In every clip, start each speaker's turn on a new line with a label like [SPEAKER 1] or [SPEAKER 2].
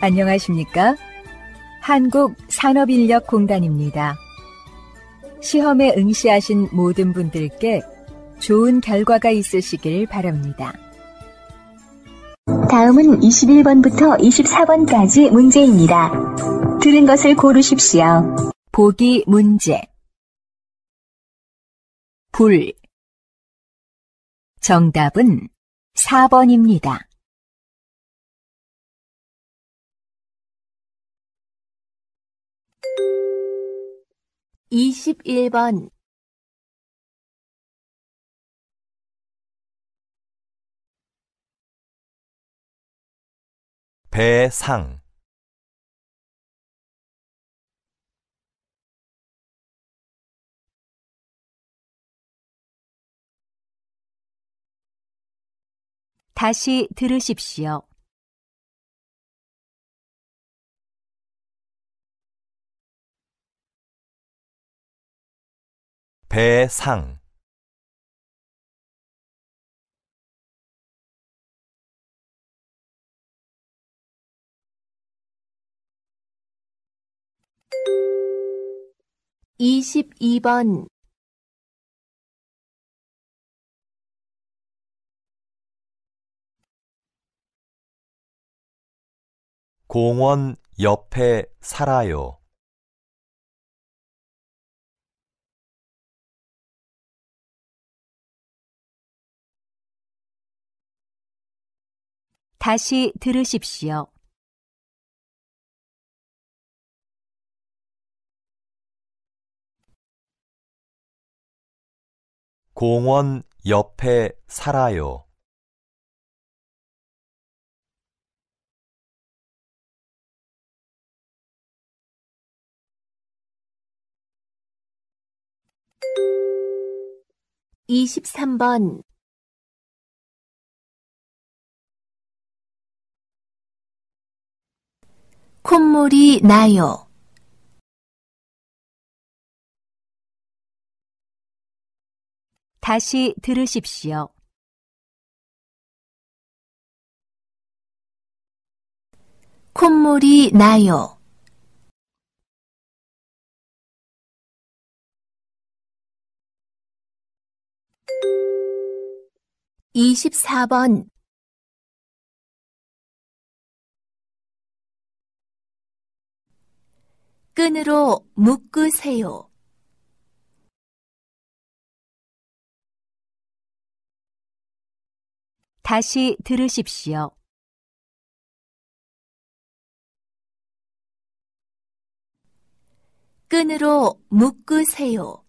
[SPEAKER 1] 안녕하십니까? 한국산업인력공단입니다. 시험에 응시하신 모든 분들께 좋은 결과가 있으시길 바랍니다. 다음은 21번부터 24번까지 문제입니다.
[SPEAKER 2] 들은 것을 고르십시오. 보기 문제. 불. 정답은 4번입니다. 21번 배상 다시 들으십시오. 배상 이십번 공원 옆에 살아요. 다시 들으십시오. 공원 옆에 살아요. 이십번 콧물이 나요. 다시 들으십시오. 콧물이 나요. 이십번 끈으로 묶으세요. 다시 들으십시오. 끈으로 묶으세요.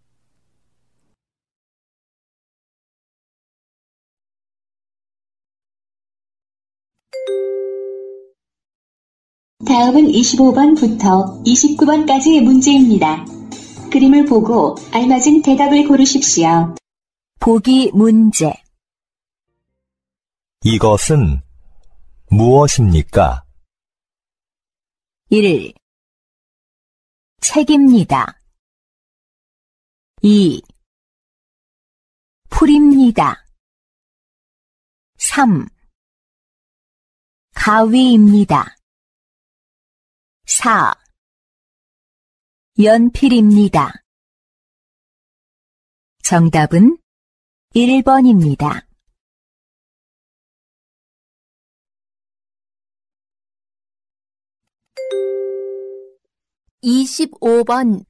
[SPEAKER 2] 다음은 25번부터 29번까지의 문제입니다. 그림을 보고 알맞은 대답을
[SPEAKER 1] 고르십시오. 보기 문제
[SPEAKER 2] 이것은 무엇입니까? 1. 책입니다. 2. 풀입니다. 3. 가위입니다. 4. 연필입니다. 정답은 1번입니다. 25번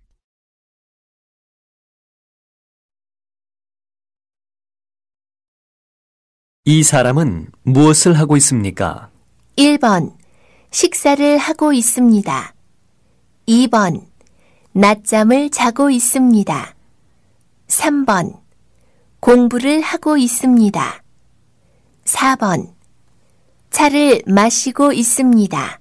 [SPEAKER 2] '이 사람은 무엇을 하고 있습니까?' 1번 식사를 하고 있습니다.
[SPEAKER 1] 2번. 낮잠을 자고 있습니다. 3번. 공부를 하고 있습니다. 4번.
[SPEAKER 2] 차를 마시고 있습니다.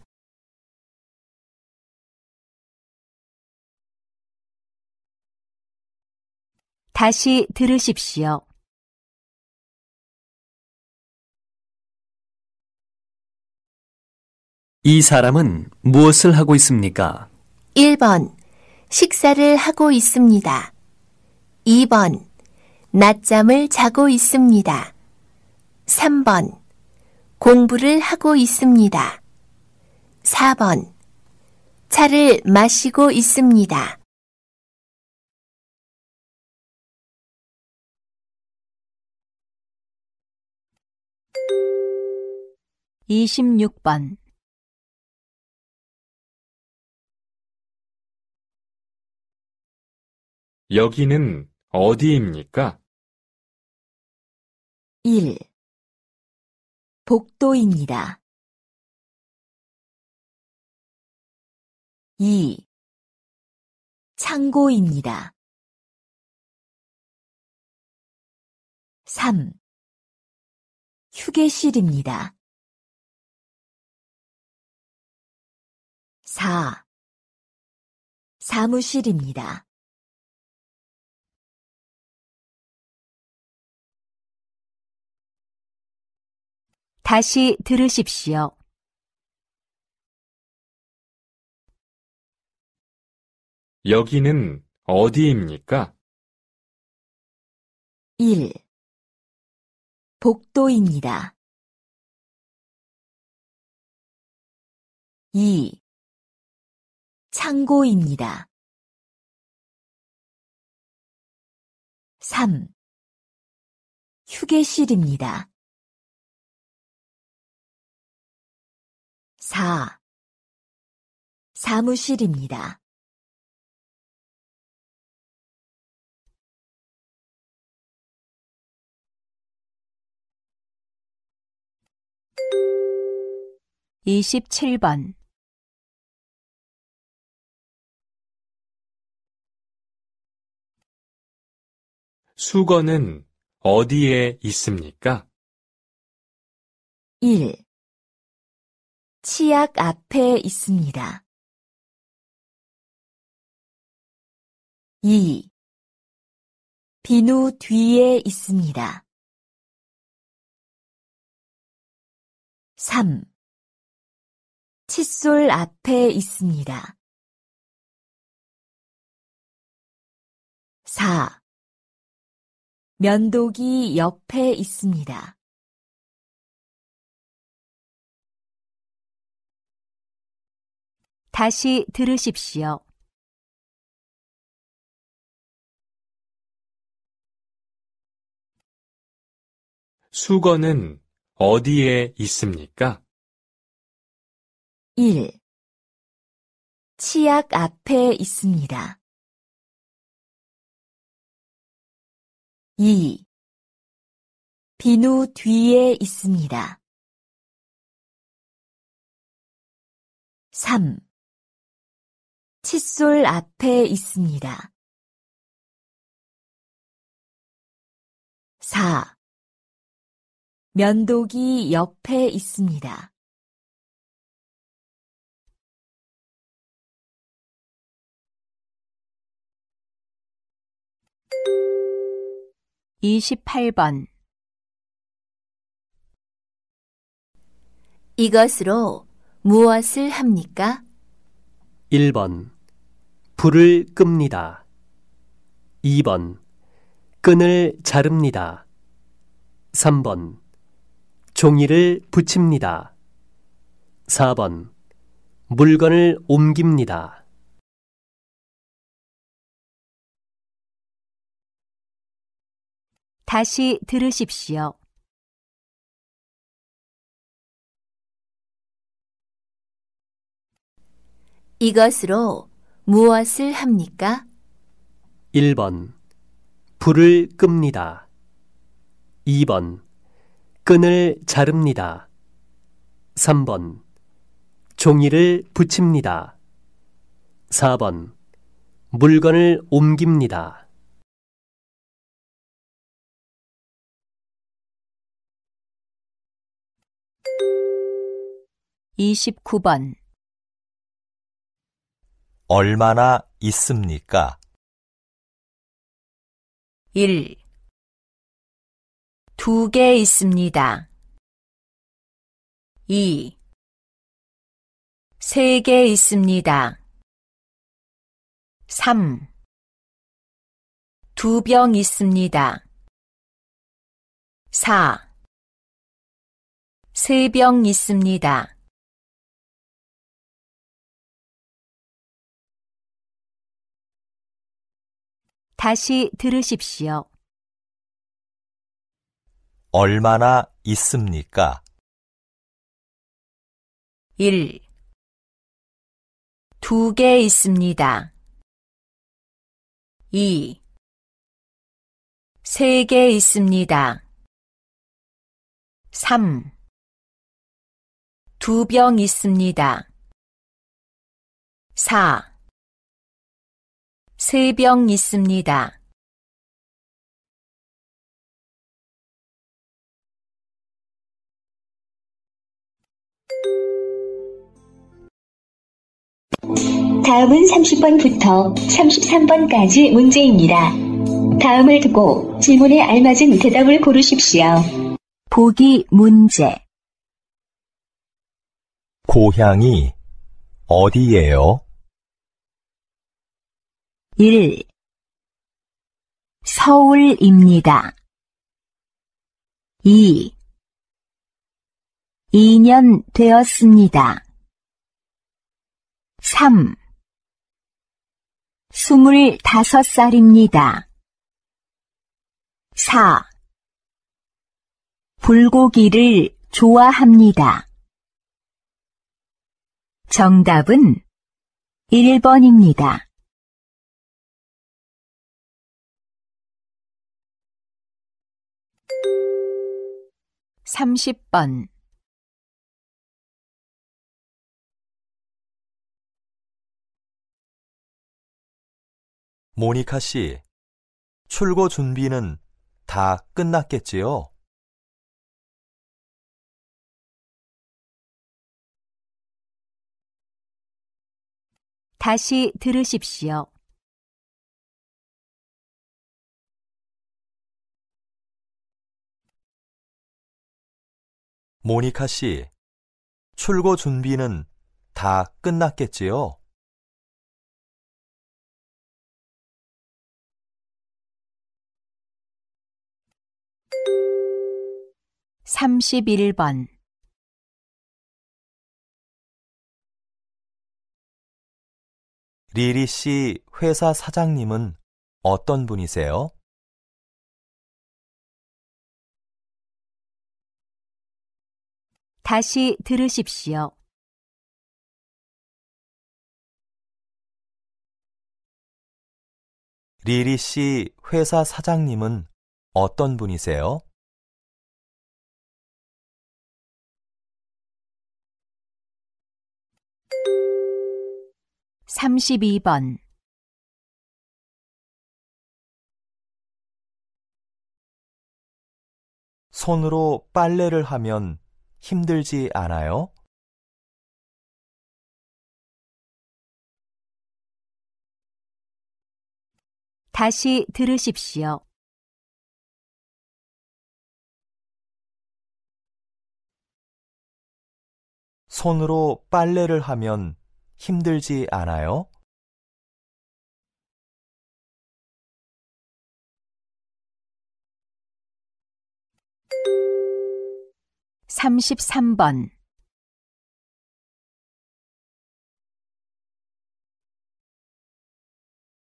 [SPEAKER 2] '다시 들으십시오. 이 사람은 무엇을 하고
[SPEAKER 3] 있습니까?
[SPEAKER 2] 1번. 식사를 하고 있습니다.
[SPEAKER 1] 2번. 낮잠을 자고 있습니다. 3번.
[SPEAKER 2] 공부를 하고 있습니다. 4번. 차를 마시고 있습니다. 26번 여기는 어디입니까? 1. 복도입니다. 2. 창고입니다. 3. 휴게실입니다. 4. 사무실입니다. 다시 들으십시오. 여기는 어디입니까? 1. 복도입니다. 2. 창고입니다. 3. 휴게실입니다. 4. 사무실입니다. 2 7번 수건은 어디에 있습니까? 1. 치약 앞에 있습니다. 2. 비누 뒤에 있습니다. 3. 칫솔 앞에 있습니다. 4. 면도기 옆에 있습니다. 다시 들으십시오. 수건은 어디에 있습니까? 1. 치약 앞에 있습니다. 2. 비누 뒤에 있습니다. 3. 칫솔 앞에 있습니다. 4. 면도기 옆에 있습니다. 28번 이것으로 무엇을 합니까?
[SPEAKER 3] 1번 불을 끕니다. 2번. 끈을 자릅니다. 3번. 종이를
[SPEAKER 2] 붙입니다. 4번. 물건을 옮깁니다. '다시 들으십시오. 이것으로 무엇을 합니까? 1번.
[SPEAKER 3] 불을 끕니다. 2번. 끈을 자릅니다. 3번. 종이를 붙입니다.
[SPEAKER 2] 4번. 물건을 옮깁니다. 29번 얼마나 있습니까? 1. 두 개 있습니다. 2. 세 개 있습니다. 3. 두 병 있습니다. 4. 세 병 있습니다. 다시 들으십시오. 얼마나 있습니까? 1. 두 개 있습니다. 2. 세 개 있습니다. 3. 두 병 있습니다. 4. 세병 있습니다. 다음은 30번부터 33번까지 문제입니다. 다음을
[SPEAKER 1] 듣고 질문에 알맞은 대답을 고르십시오. 보기 문제
[SPEAKER 3] 고향이 어디예요?
[SPEAKER 2] 1. 서울입니다. 2. 2년 되었습니다. 3. 25살입니다. 4. 불고기를 좋아합니다. 정답은 1번입니다. 30번 모니카 씨, 출고 준비는 다 끝났겠지요? 다시 들으십시오. 모니카 씨, 출고 준비는 다 끝났겠지요? 삼십번 리리 씨 회사 사장님은 어떤 분이세요? 다시 들으십시오. 리리 씨 회사 사장님은 어떤 분이세요? 삼십번 손으로 빨래를 하면 힘들지 않아요? 다시 들으십시오. 손으로 빨래를 하면 힘들지 않아요? 33번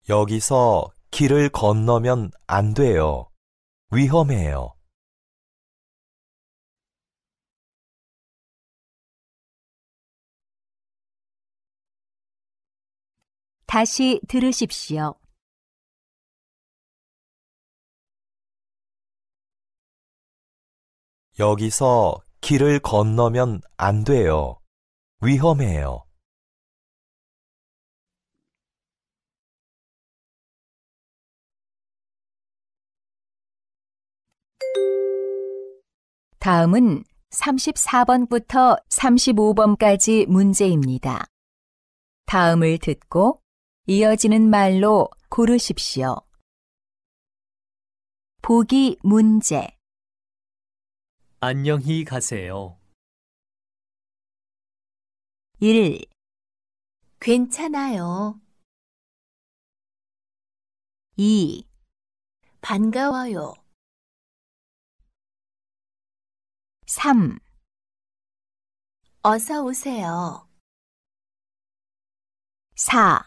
[SPEAKER 2] 여기서 길을 건너면 안 돼요. 위험해요. 다시 들으십시오. 여기서 길을 건너면 안 돼요. 위험해요. 다음은
[SPEAKER 1] 34번부터 35번까지 문제입니다. 다음을
[SPEAKER 2] 듣고 이어지는 말로 고르십시오. 보기 문제 안녕히 가세요. 1. 괜찮아요. 2. 반가워요. 3. 어서 오세요. 4.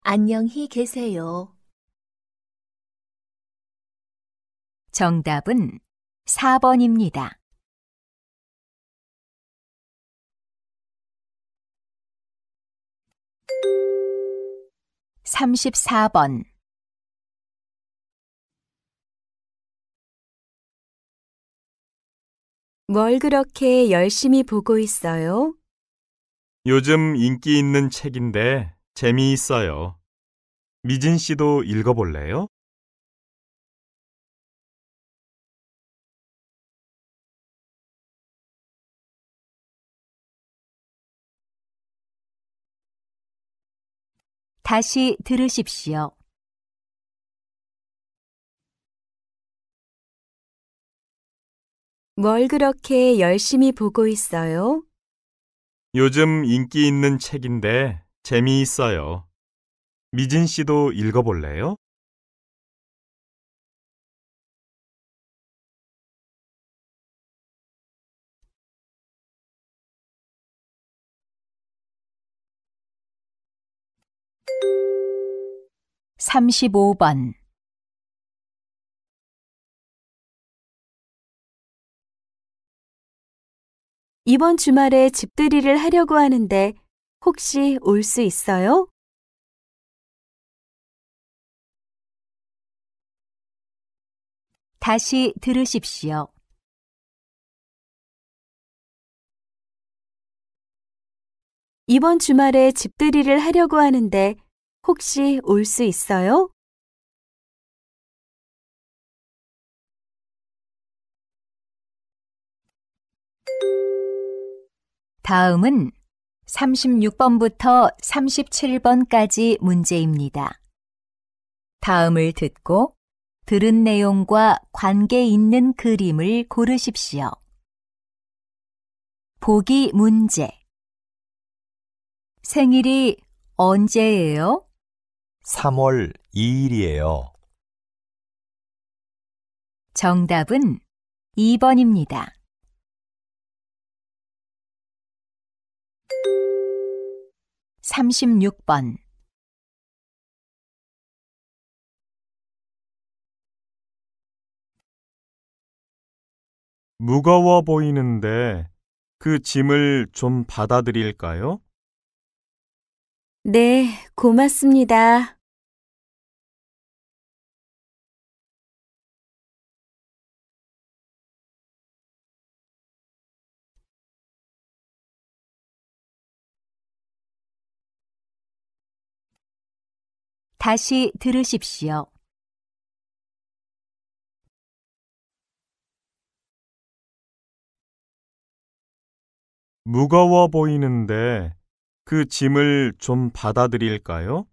[SPEAKER 2] 안녕히 계세요. 정답은 4번입니다. 34번 '뭘 그렇게 열심히 보고 있어요?' 요즘 인기 있는 책인데 재미있어요. 미진 씨도 읽어볼래요? 다시 들으십시오. 뭘 그렇게 열심히 보고 있어요? 요즘 인기 있는 책인데 재미있어요. 미진 씨도 읽어볼래요? 35번 이번 주말에 집들이를 하려고 하는데 혹시 올 수 있어요? 다시 들으십시오. 이번 주말에 집들이를 하려고 하는데 혹시 올 수 있어요? 다음은 36번부터
[SPEAKER 1] 37번까지 문제입니다. 다음을 듣고
[SPEAKER 2] 들은 내용과 관계 있는 그림을 고르십시오. 보기 문제 생일이 언제예요? 3월 2일이에요. 정답은 2번입니다. 삼십번 무거워
[SPEAKER 3] 보이는데 그 짐을 좀 받아들일까요?
[SPEAKER 2] 네, 고맙습니다. 다시 들으십시오. 무거워 보이는데 그 짐을 좀 받아들일까요?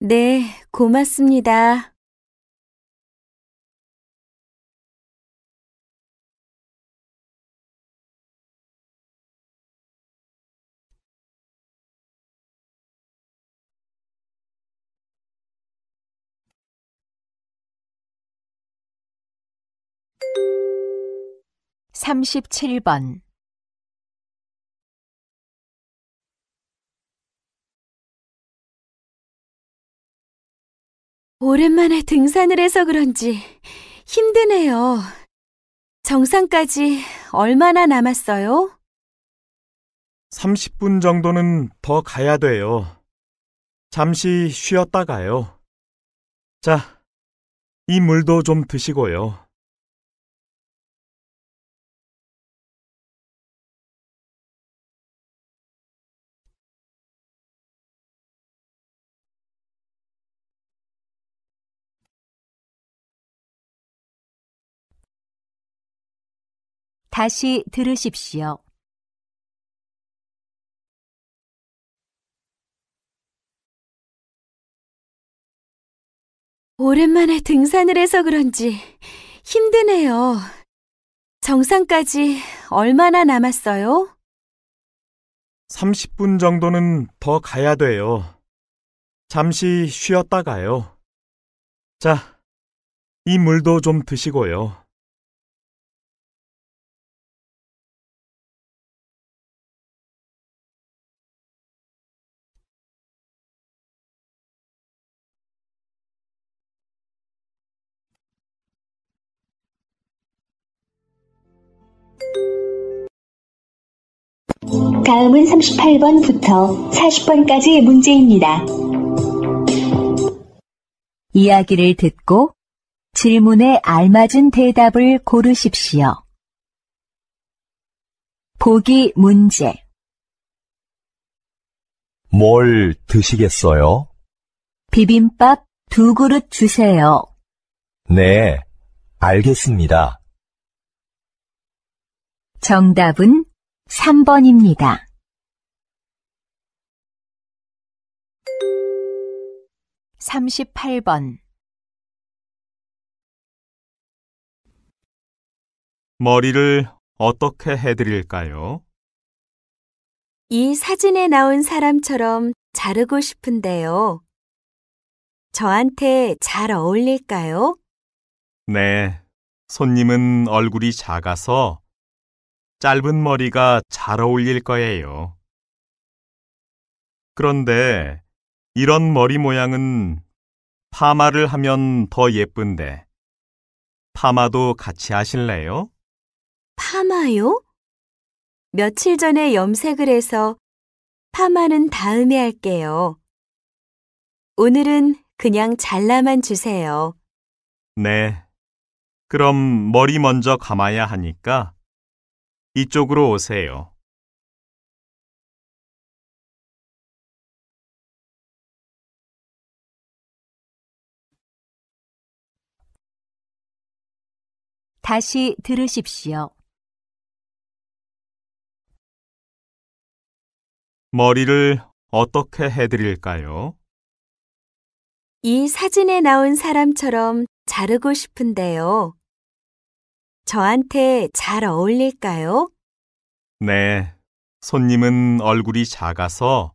[SPEAKER 2] 네, 고맙습니다. 37번 오랜만에 등산을 해서 그런지 힘드네요. 정상까지
[SPEAKER 1] 얼마나 남았어요?
[SPEAKER 3] 30분 정도는 더 가야 돼요. 잠시 쉬었다 가요.
[SPEAKER 2] 자, 이 물도 좀 드시고요. 다시 들으십시오. 오랜만에 등산을 해서 그런지 힘드네요.
[SPEAKER 1] 정상까지 얼마나 남았어요?
[SPEAKER 3] 30분 정도는 더 가야 돼요. 잠시 쉬었다 가요.
[SPEAKER 2] 자, 이 물도 좀 드시고요. 다음은 38번부터
[SPEAKER 1] 40번까지의 문제입니다. 이야기를 듣고 질문에 알맞은 대답을 고르십시오. 보기 문제.
[SPEAKER 3] 뭘 드시겠어요?
[SPEAKER 1] 비빔밥 두 그릇 주세요.
[SPEAKER 3] 네, 알겠습니다.
[SPEAKER 2] 정답은 3번입니다. 38번 머리를 어떻게 해드릴까요? 이 사진에 나온
[SPEAKER 1] 사람처럼 자르고 싶은데요. 저한테 잘 어울릴까요?
[SPEAKER 3] 네, 손님은 얼굴이 작아서 짧은 머리가 잘 어울릴 거예요. 그런데 이런 머리 모양은 파마를 하면 더 예쁜데 파마도 같이 하실래요?
[SPEAKER 1] 파마요? 며칠 전에 염색을 해서 파마는 다음에 할게요. 오늘은 그냥 잘라만
[SPEAKER 2] 주세요.
[SPEAKER 3] 네. 그럼 머리 먼저 감아야 하니까
[SPEAKER 2] 이쪽으로 오세요. 다시 들으십시오. 머리를 어떻게 해드릴까요? 이 사진에 나온
[SPEAKER 1] 사람처럼 자르고 싶은데요. 저한테 잘 어울릴까요?
[SPEAKER 3] 네. 손님은 얼굴이 작아서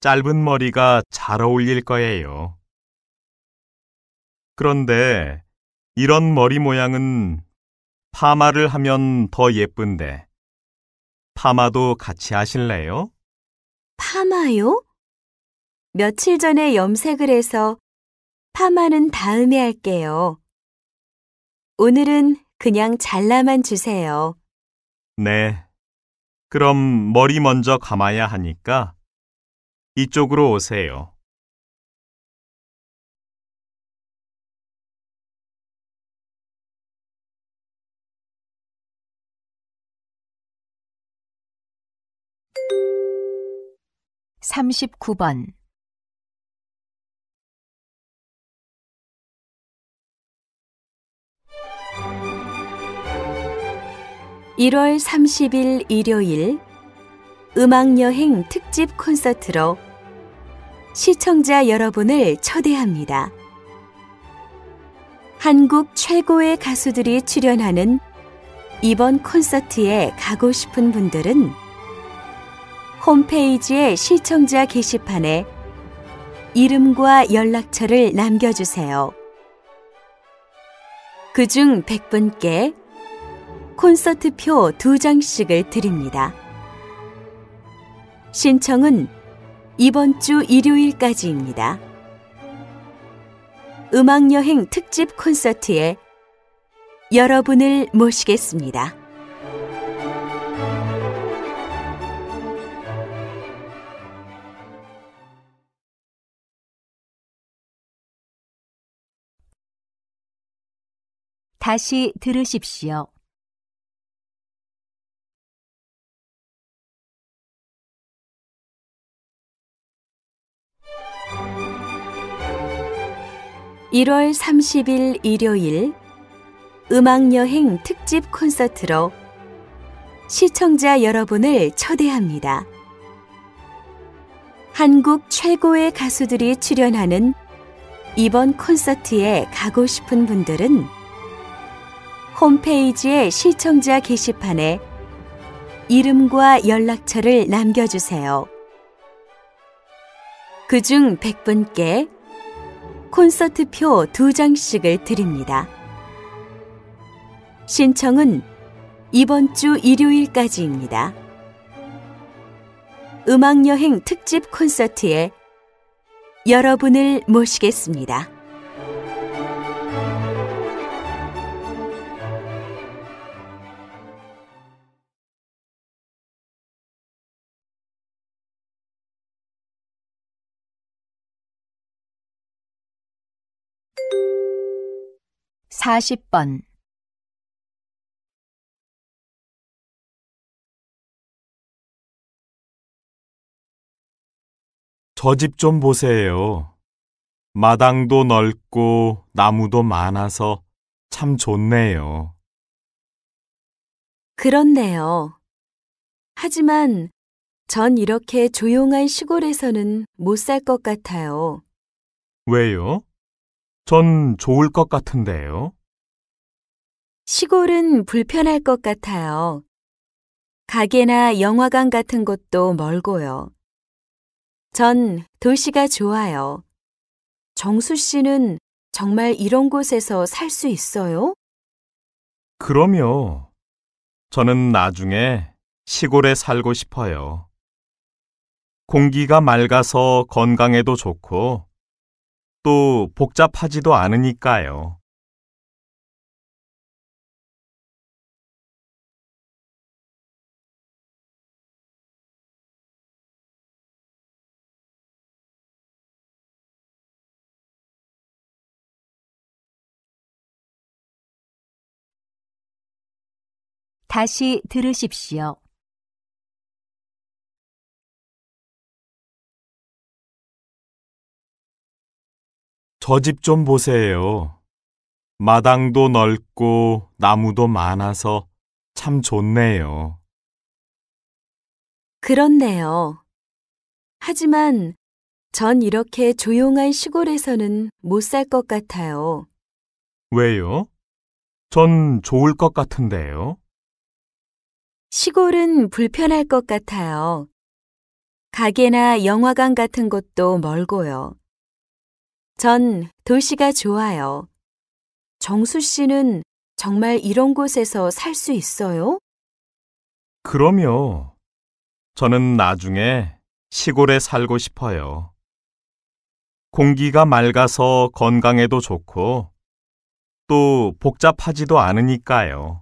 [SPEAKER 3] 짧은 머리가 잘 어울릴 거예요. 그런데 이런 머리 모양은 파마를 하면 더 예쁜데 파마도 같이 하실래요?
[SPEAKER 1] 파마요? 며칠 전에 염색을 해서 파마는 다음에 할게요. 오늘은 그냥 잘라만 주세요.
[SPEAKER 3] 네. 그럼 머리 먼저 감아야 하니까
[SPEAKER 2] 이쪽으로 오세요. 삼십번
[SPEAKER 1] 1월 30일 일요일 음악여행 특집 콘서트로 시청자 여러분을 초대합니다. 한국 최고의 가수들이 출연하는 이번 콘서트에 가고 싶은 분들은 홈페이지의 시청자 게시판에 이름과 연락처를 남겨주세요. 그 중 100분께 콘서트 표 두 장씩을 드립니다. 신청은 이번 주 일요일까지입니다. 음악여행 특집 콘서트에 여러분을 모시겠습니다.
[SPEAKER 2] 다시 들으십시오.
[SPEAKER 1] 1월 30일 일요일 음악여행 특집 콘서트로 시청자 여러분을 초대합니다. 한국 최고의 가수들이 출연하는 이번 콘서트에 가고 싶은 분들은 홈페이지의 시청자 게시판에 이름과 연락처를 남겨주세요. 그 중 100분께 콘서트표 두장씩을 드립니다. 신청은 이번 주 일요일까지입니다. 음악여행 특집 콘서트에 여러분을 모시겠습니다.
[SPEAKER 2] 40번 저 집 좀 보세요. 마당도 넓고
[SPEAKER 3] 나무도 많아서 참 좋네요.
[SPEAKER 1] 그렇네요. 하지만 전 이렇게 조용한 시골에서는 못 살 것 같아요.
[SPEAKER 3] 왜요? 전 좋을 것 같은데요.
[SPEAKER 1] 시골은 불편할 것 같아요. 가게나 영화관 같은 곳도 멀고요. 전 도시가 좋아요. 정수 씨는 정말 이런 곳에서 살 수 있어요?
[SPEAKER 3] 그럼요. 저는 나중에 시골에 살고 싶어요.
[SPEAKER 2] 공기가 맑아서 건강에도 좋고, 또 복잡하지도 않으니까요. 다시 들으십시오. 저집좀
[SPEAKER 3] 보세요. 마당도 넓고 나무도 많아서 참 좋네요.
[SPEAKER 1] 그렇네요. 하지만 전 이렇게 조용한 시골에서는 못 살 것 같아요.
[SPEAKER 3] 왜요? 전 좋을 것 같은데요.
[SPEAKER 1] 시골은 불편할 것 같아요. 가게나 영화관 같은 곳도 멀고요. 전 도시가 좋아요. 정수 씨는 정말 이런 곳에서 살 수 있어요?
[SPEAKER 3] 그럼요. 저는 나중에 시골에 살고 싶어요. 공기가 맑아서 건강에도
[SPEAKER 2] 좋고 또 복잡하지도 않으니까요.